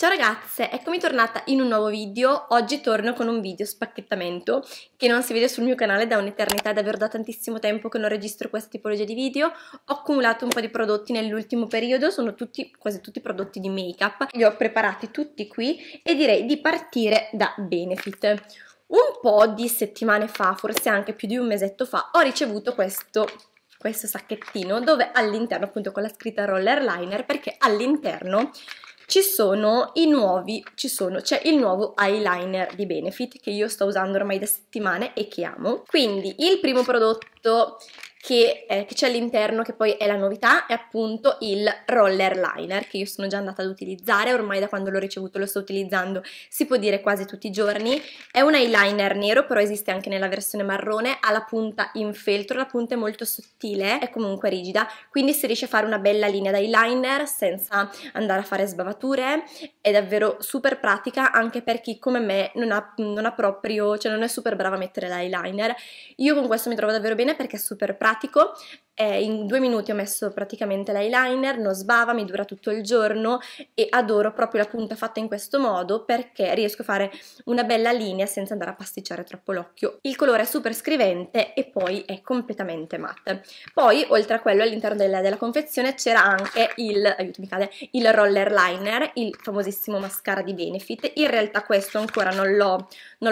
Ciao ragazze, eccomi tornata in un nuovo video, oggi torno con un video spacchettamento che non si vede sul mio canale da un'eternità, è davvero da tantissimo tempo che non registro questa tipologia di video, ho accumulato un po' di prodotti nell'ultimo periodo, sono tutti, quasi tutti prodotti di make up, li ho preparati tutti qui e direi di partire da Benefit. Un po' di settimane fa, forse anche più di un mesetto fa, ho ricevuto questo questo sacchettino dove all'interno appunto con la scritta roller liner perché all'interno ci sono i nuovi, sono, c'è il nuovo eyeliner di Benefit che io sto usando ormai da settimane e che amo. Quindi il primo prodotto che, eh, che, c'è all'interno, che poi è la novità, è appunto il roller liner che io sono già andata ad utilizzare, ormai da quando l'ho ricevuto lo sto utilizzando, si può dire quasi tutti i giorni. È un eyeliner nero, però esiste anche nella versione marrone, ha la punta in feltro, la punta è molto sottile, è comunque rigida, quindi si riesce a fare una bella linea d'eyeliner senza andare a fare sbavature, è davvero super pratica anche per chi come me non ha, non ha proprio, cioè non è super brava a mettere l'eyeliner. Io con questo mi trovo davvero bene perché è super pratica pratico eh, in due minuti ho messo praticamente l'eyeliner, non sbava, mi dura tutto il giorno e adoro proprio la punta fatta in questo modo perché riesco a fare una bella linea senza andare a pasticciare troppo l'occhio. Il colore è super scrivente e poi è completamente matte. Poi, oltre a quello, all'interno della, della confezione c'era anche il, aiutami cade, il roller liner, il famosissimo mascara di Benefit. In realtà questo ancora non l'ho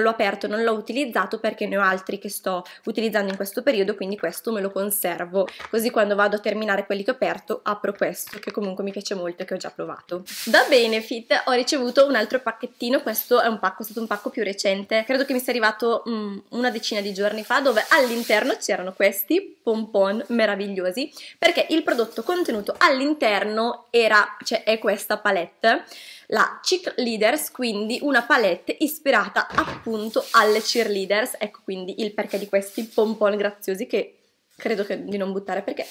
aperto, non l'ho utilizzato perché ne ho altri che sto utilizzando in questo periodo, quindi questo me lo conservo così quando vado a terminare quelli che ho aperto apro questo che comunque mi piace molto e che ho già provato. Da Benefit ho ricevuto un altro pacchettino, questo è, un pacco, è stato un pacco più recente, credo che mi sia arrivato mm, una decina di giorni fa dove all'interno c'erano questi pompon meravigliosi perché il prodotto contenuto all'interno era, cioè è questa palette la Cheerleaders, quindi una palette ispirata appunto alle cheerleaders, ecco quindi il perché di questi pompon graziosi che credo che di non buttare perché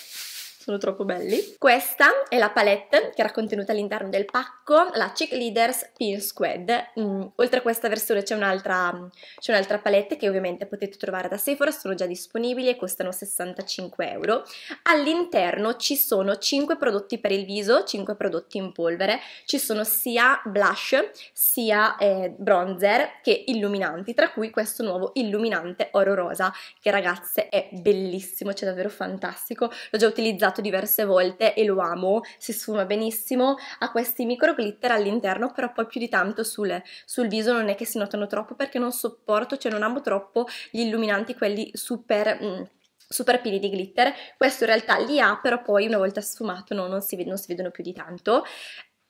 sono troppo belli. Questa è la palette che era contenuta all'interno del pacco, la Chic Leaders Pin Squad. Mm, oltre a questa versione c'è un'altra, c'è palette che ovviamente potete trovare da Sephora, sono già disponibili e costano 65 euro. All'interno ci sono 5 prodotti per il viso, 5 prodotti in polvere, ci sono sia blush sia eh, bronzer che illuminanti, tra cui questo nuovo illuminante oro rosa che ragazze è bellissimo, cioè davvero fantastico, l'ho già utilizzato usato diverse volte e lo amo, si sfuma benissimo, ha questi micro glitter all'interno, però poi più di tanto sul, sul viso non è che si notano troppo perché non sopporto, cioè non amo troppo gli illuminanti, quelli super... Mm, super pieni di glitter, questo in realtà li ha però poi una volta sfumato no, non, si, non si vedono più di tanto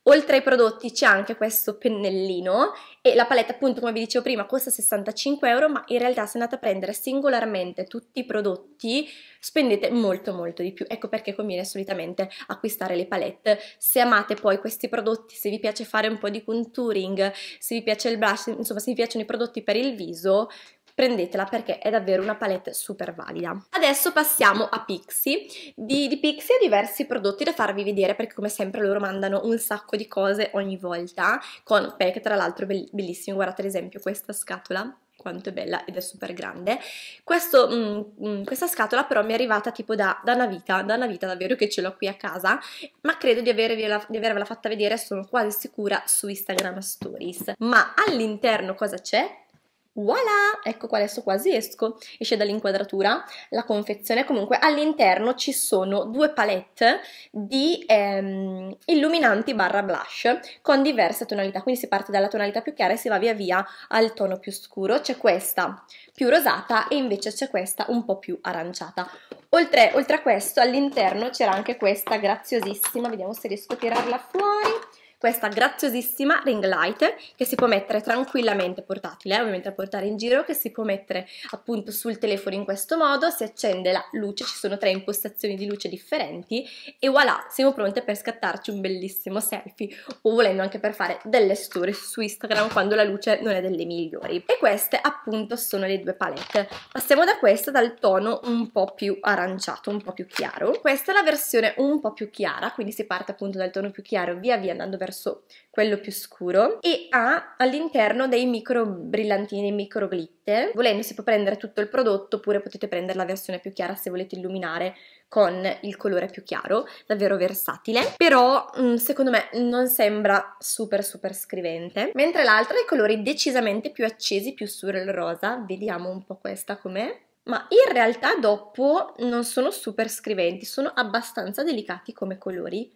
Oltre ai prodotti c'è anche questo pennellino e la palette appunto come vi dicevo prima costa 65 euro ma in realtà se andate a prendere singolarmente tutti i prodotti spendete molto molto di più, ecco perché conviene solitamente acquistare le palette. Se amate poi questi prodotti, se vi piace fare un po' di contouring, se vi piace il blush, insomma se vi piacciono i prodotti per il viso prendetela perché è davvero una palette super valida. Adesso passiamo a Pixie, di, di Pixie ho diversi prodotti da farvi vedere perché come sempre loro mandano un sacco di cose ogni volta, con pack tra l'altro bellissimi, guardate ad esempio questa scatola quanto è bella ed è super grande. Questo, mh, mm, mh, mm, questa scatola però mi è arrivata tipo da, da, una vita, da una vita davvero che ce l'ho qui a casa, ma credo di, avervela, di avervela fatta vedere, sono quasi sicura, su Instagram Stories. Ma all'interno cosa c'è? Voilà! Ecco qua adesso quasi esco, esce dall'inquadratura la confezione. Comunque all'interno ci sono due palette di ehm, illuminanti barra blush con diverse tonalità. Quindi si parte dalla tonalità più chiara e si va via via al tono più scuro. C'è questa più rosata e invece c'è questa un po' più aranciata. Oltre, oltre a questo all'interno c'era anche questa graziosissima, vediamo se riesco a tirarla fuori questa graziosissima ring light che si può mettere tranquillamente portatile, eh, ovviamente a portare in giro, che si può mettere appunto sul telefono in questo modo, si accende la luce, ci sono tre impostazioni di luce differenti e voilà, siamo pronte per scattarci un bellissimo selfie o volendo anche per fare delle storie su Instagram quando la luce non è delle migliori. E queste appunto sono le due palette. Passiamo da questa dal tono un po' più aranciato, un po' più chiaro. Questa è la versione un po' più chiara, quindi si parte appunto dal tono più chiaro via via andando verso verso quello più scuro e ha all'interno dei micro brillantini, micro glitter. Volendo si può prendere tutto il prodotto oppure potete prendere la versione più chiara se volete illuminare con il colore più chiaro, davvero versatile, però mm, secondo me non sembra super super scrivente, mentre l'altra ha i colori decisamente più accesi, più sul rosa, vediamo un po' questa com'è, ma in realtà dopo non sono super scriventi, sono abbastanza delicati come colori,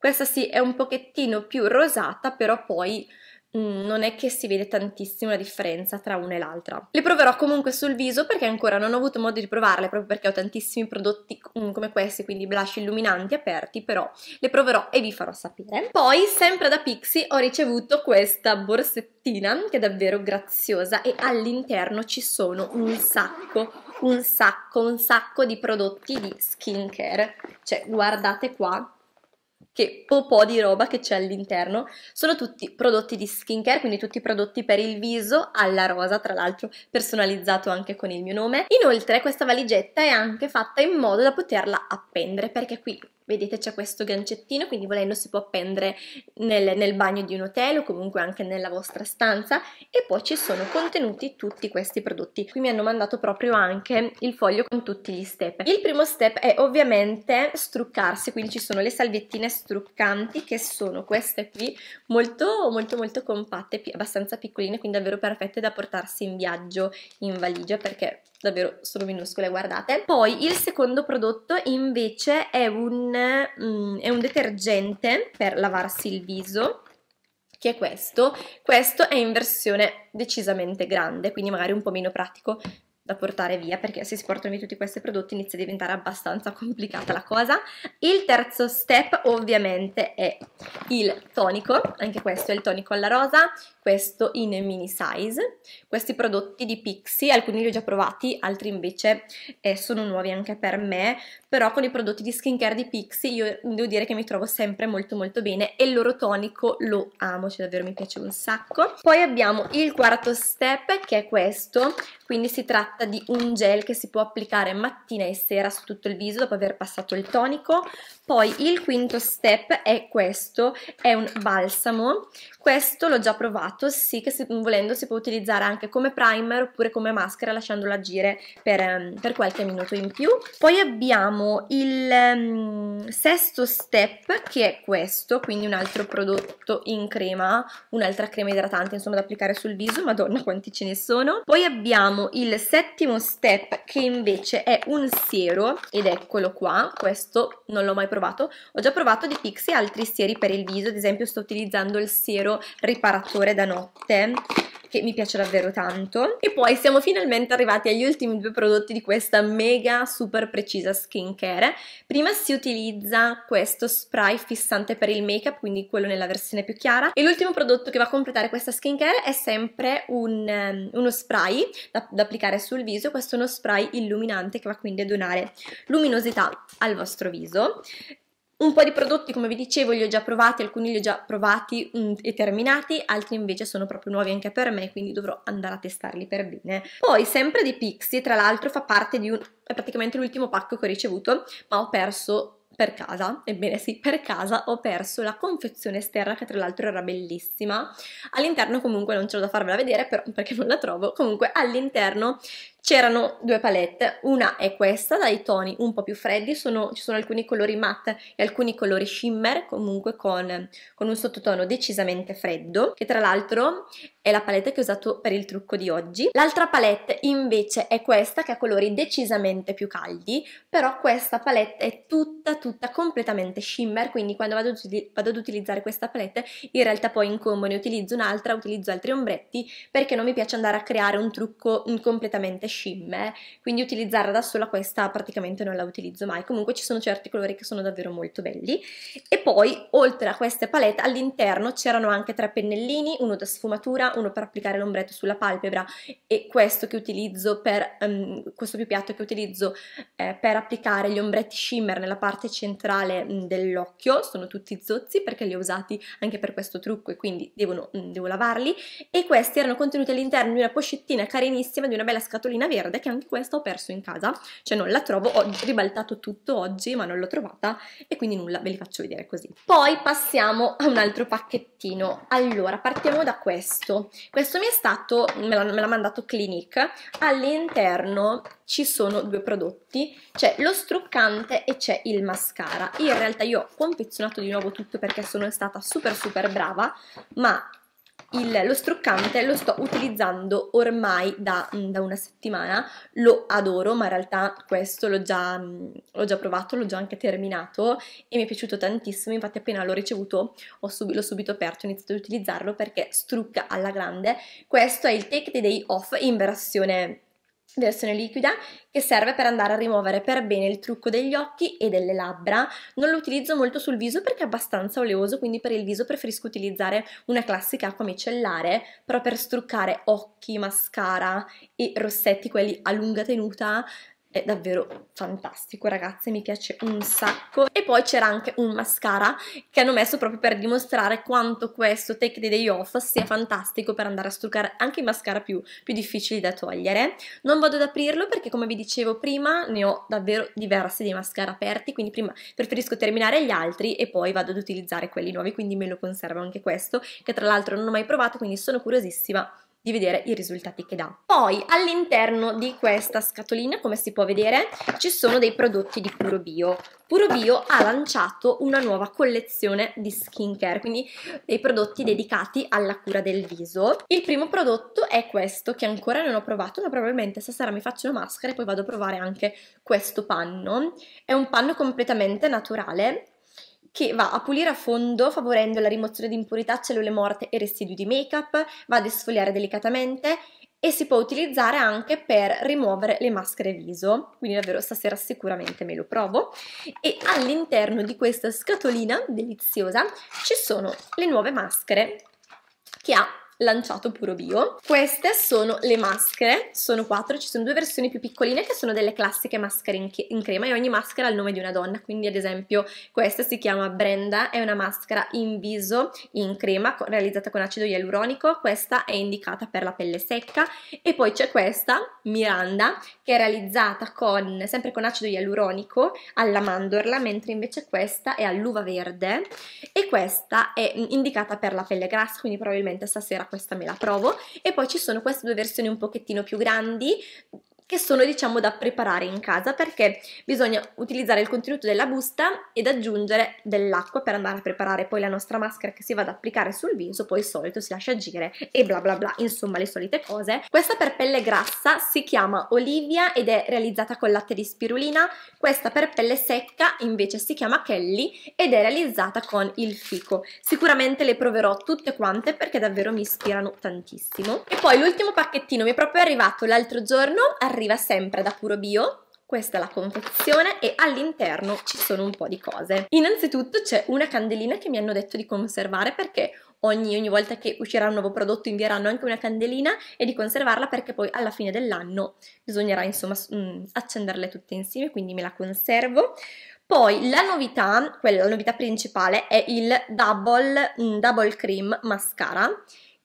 questa sì è un pochettino più rosata, però poi mm, non è che si vede tantissima differenza tra una e l'altra. Le proverò comunque sul viso perché ancora non ho avuto modo di provarle proprio perché ho tantissimi prodotti mm, come questi, quindi blush illuminanti aperti, però le proverò e vi farò sapere. Poi, sempre da Pixi ho ricevuto questa borsettina che è davvero graziosa e all'interno ci sono un sacco, un sacco, un sacco di prodotti di skincare. Cioè, guardate qua che po' di roba che c'è all'interno. Sono tutti prodotti di skincare, quindi tutti prodotti per il viso alla rosa, tra l'altro personalizzato anche con il mio nome. Inoltre questa valigetta è anche fatta in modo da poterla appendere, perché qui vedete c'è questo gancettino, quindi volendo si può appendere nel, nel, bagno di un hotel o comunque anche nella vostra stanza e poi ci sono contenuti tutti questi prodotti. Qui mi hanno mandato proprio anche il foglio con tutti gli step. Il primo step è ovviamente struccarsi, quindi ci sono le salviettine struccate struccanti che sono queste qui molto molto molto compatte abbastanza piccoline quindi davvero perfette da portarsi in viaggio in valigia perché davvero sono minuscole guardate poi il secondo prodotto invece è un, mm, è un detergente per lavarsi il viso che è questo, questo è in versione decisamente grande, quindi magari un po' meno pratico da portare via perché se si portano via tutti questi prodotti inizia a diventare abbastanza complicata la cosa. Il terzo step ovviamente è il tonico, anche questo è il tonico alla rosa, questo in mini size. Questi prodotti di Pixi, alcuni li ho già provati, altri invece eh, sono nuovi anche per me, però con i prodotti di skincare di Pixi io devo dire che mi trovo sempre molto molto bene e il loro tonico lo amo, cioè davvero mi piace un sacco. Poi abbiamo il quarto step che è questo, quindi si tratta di un gel che si può applicare mattina e sera su tutto il viso dopo aver passato il tonico poi il quinto step è questo, è un balsamo, questo l'ho già provato, sì che se, volendo si può utilizzare anche come primer oppure come maschera lasciandolo agire per, ehm, per qualche minuto in più. Poi abbiamo il um, sesto step che è questo, quindi un altro prodotto in crema, un'altra crema idratante insomma da applicare sul viso, madonna quanti ce ne sono. Poi abbiamo il settimo step che invece è un siero ed eccolo qua, questo non l'ho mai provato provato, ho già provato di Pixie altri sieri per il viso, ad esempio sto utilizzando il siero riparatore da notte che mi piace davvero tanto. E poi siamo finalmente arrivati agli ultimi due prodotti di questa mega super precisa skincare. Prima si utilizza questo spray fissante per il make up, quindi quello nella versione più chiara. E l'ultimo prodotto che va a completare questa skincare è sempre un, um, uno spray da, da applicare sul viso. Questo è uno spray illuminante che va quindi a donare luminosità al vostro viso. Un po' di prodotti, come vi dicevo, li ho già provati, alcuni li ho già provati mm, e terminati, altri invece sono proprio nuovi anche per me, quindi dovrò andare a testarli per bene. Poi, sempre di Pixie, tra l'altro fa parte di un... è praticamente l'ultimo pacco che ho ricevuto, ma ho perso per casa, ebbene sì, per casa ho perso la confezione esterna che tra l'altro era bellissima. All'interno comunque non ce l'ho da farvela vedere però, perché non la trovo, comunque all'interno C'erano due palette, una è questa dai toni un po' più freddi, sono, ci sono alcuni colori matte e alcuni colori shimmer, comunque con, con un sottotono decisamente freddo, che tra l'altro è la palette che ho usato per il trucco di oggi. L'altra palette invece è questa che ha colori decisamente più caldi, però questa palette è tutta tutta completamente shimmer, quindi quando vado, vado ad utilizzare questa palette in realtà poi in combo ne utilizzo un'altra, utilizzo altri ombretti perché non mi piace andare a creare un trucco mm, completamente scimmie, quindi utilizzarla da sola questa praticamente non la utilizzo mai, comunque ci sono certi colori che sono davvero molto belli. E poi oltre a queste palette all'interno c'erano anche tre pennellini, uno da sfumatura, uno per applicare l'ombretto sulla palpebra e questo che utilizzo per, um, questo piatto che utilizzo eh, per applicare gli ombretti shimmer nella parte centrale mm, dell'occhio, sono tutti zozzi perché li ho usati anche per questo trucco e quindi devono, mm, devo lavarli e questi erano contenuti all'interno di una pochettina carinissima, di una bella scatolina pennellina verde che anche questa ho perso in casa, cioè non la trovo, ho ribaltato tutto oggi ma non l'ho trovata e quindi nulla, ve li faccio vedere così. Poi passiamo a un altro pacchettino, allora partiamo da questo, questo mi è stato, me l'ha mandato Clinique, all'interno ci sono due prodotti, c'è lo struccante e c'è il mascara. io In realtà io ho confezionato di nuovo tutto perché sono stata super super brava, ma il, lo struccante lo sto utilizzando ormai da, mm, da, una settimana, lo adoro, ma in realtà questo l'ho già, mm, l'ho già, provato, l'ho già anche terminato e mi è piaciuto tantissimo, infatti appena l'ho ricevuto sub, l'ho subito aperto, ho iniziato ad utilizzarlo perché strucca alla grande. Questo è il Take the Day Off in versione versione liquida che serve per andare a rimuovere per bene il trucco degli occhi e delle labbra. Non lo utilizzo molto sul viso perché è abbastanza oleoso, quindi per il viso preferisco utilizzare una classica acqua micellare, però per struccare occhi, mascara e rossetti, quelli a lunga tenuta, è davvero fantastico ragazze mi piace un sacco e poi c'era anche un mascara che hanno messo proprio per dimostrare quanto questo Take the Day Off sia fantastico per andare a struccare anche i mascara più, più difficili da togliere non vado ad aprirlo perché come vi dicevo prima ne ho davvero diversi dei mascara aperti quindi prima preferisco terminare gli altri e poi vado ad utilizzare quelli nuovi quindi me lo conservo anche questo che tra l'altro non ho mai provato quindi sono curiosissima di vedere i risultati che dà. Poi all'interno di questa scatolina, come si può vedere, ci sono dei prodotti di Puro Bio. Puro Bio ha lanciato una nuova collezione di skincare, quindi dei prodotti dedicati alla cura del viso. Il primo prodotto è questo che ancora non ho provato, ma probabilmente stasera mi faccio una maschera e poi vado a provare anche questo panno. È un panno completamente naturale che va a pulire a fondo favorendo la rimozione di impurità, cellule morte e residui di make-up, va ad esfoliare delicatamente e si può utilizzare anche per rimuovere le maschere viso, quindi davvero stasera sicuramente me lo provo. E all'interno di questa scatolina deliziosa ci sono le nuove maschere che ha lanciato puro bio. Queste sono le maschere, sono quattro, ci sono due versioni più piccoline che sono delle classiche maschere in, in crema e ogni maschera ha il nome di una donna, quindi ad esempio questa si chiama Brenda, è una maschera in viso in crema realizzata con acido ialuronico, questa è indicata per la pelle secca e poi c'è questa Miranda che è realizzata con, sempre con acido ialuronico alla mandorla, mentre invece questa è all'uva verde e questa è indicata per la pelle grassa, quindi probabilmente stasera questa me la provo e poi ci sono queste due versioni un pochettino più grandi che sono diciamo da preparare in casa perché bisogna utilizzare il contenuto della busta ed aggiungere dell'acqua per andare a preparare poi la nostra maschera che si va ad applicare sul viso, poi il solito si lascia agire e bla bla bla, insomma le solite cose. Questa per pelle grassa si chiama Olivia ed è realizzata con latte di spirulina, questa per pelle secca invece si chiama Kelly ed è realizzata con il fico. Sicuramente le proverò tutte quante perché davvero mi ispirano tantissimo. E poi l'ultimo pacchettino mi è proprio arrivato l'altro giorno, arrivato arriva sempre da Puro Bio, questa è la confezione e all'interno ci sono un po' di cose. Innanzitutto c'è una candelina che mi hanno detto di conservare perché Ogni, ogni, volta che uscirà un nuovo prodotto invieranno anche una candelina e di conservarla perché poi alla fine dell'anno bisognerà insomma mm, accenderle tutte insieme, quindi me la conservo. Poi la novità, quella la novità principale è il Double, mm, double Cream Mascara,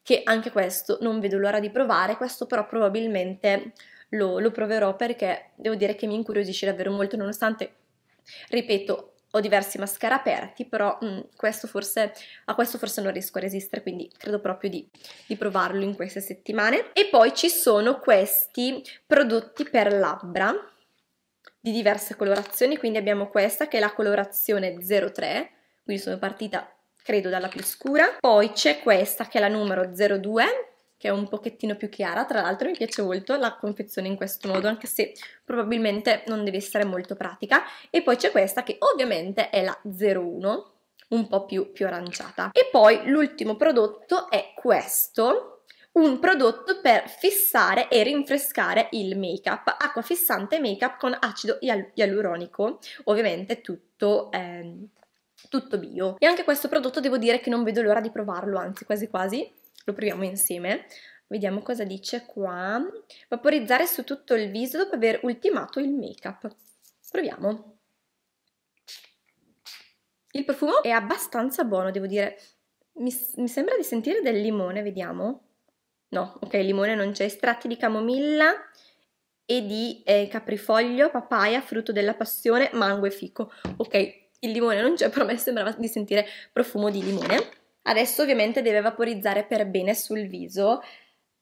che anche questo non vedo l'ora di provare, questo però probabilmente lo, lo proverò perché devo dire che mi incuriosisce davvero molto, nonostante, ripeto, ho diversi mascara aperti, però mh, mm, questo forse, a questo forse non riesco a resistere, quindi credo proprio di, di, provarlo in queste settimane. E poi ci sono questi prodotti per labbra di diverse colorazioni, quindi abbiamo questa che è la colorazione 03, quindi sono partita credo dalla più scura, poi c'è questa che è la numero 02, che è un pochettino più chiara, tra l'altro mi piace molto la confezione in questo modo, anche se probabilmente non deve essere molto pratica. E poi c'è questa che ovviamente è la 01, un po' più, più aranciata. E poi l'ultimo prodotto è questo, un prodotto per fissare e rinfrescare il make-up, acqua fissante make-up con acido ial ialuronico, ovviamente tutto... Eh, tutto bio e anche questo prodotto devo dire che non vedo l'ora di provarlo anzi quasi quasi lo proviamo insieme. Vediamo cosa dice qua. Vaporizzare su tutto il viso dopo aver ultimato il make-up. Proviamo. Il profumo è abbastanza buono, devo dire. Mi, mi, sembra di sentire del limone, vediamo. No, ok, limone non c'è. Estratti di camomilla e di eh, caprifoglio, papaya, frutto della passione, mango e fico. Ok, il limone non c'è, però a me sembrava di sentire profumo di limone. Adesso ovviamente deve vaporizzare per bene sul viso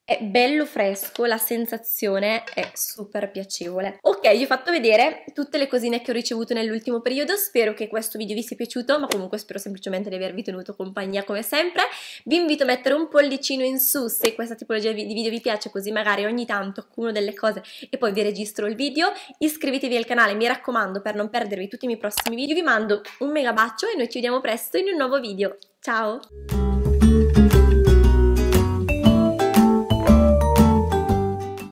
è bello fresco, la sensazione è super piacevole. Ok, vi ho fatto vedere tutte le cosine che ho ricevuto nell'ultimo periodo, spero che questo video vi sia piaciuto, ma comunque spero semplicemente di avervi tenuto compagnia come sempre. Vi invito a mettere un pollicino in su se questa tipologia di video vi piace, così magari ogni tanto accumulo delle cose e poi vi registro il video. Iscrivetevi al canale, mi raccomando, per non perdervi tutti i miei prossimi video. Vi mando un mega bacio e noi ci vediamo presto in un nuovo video. Ciao!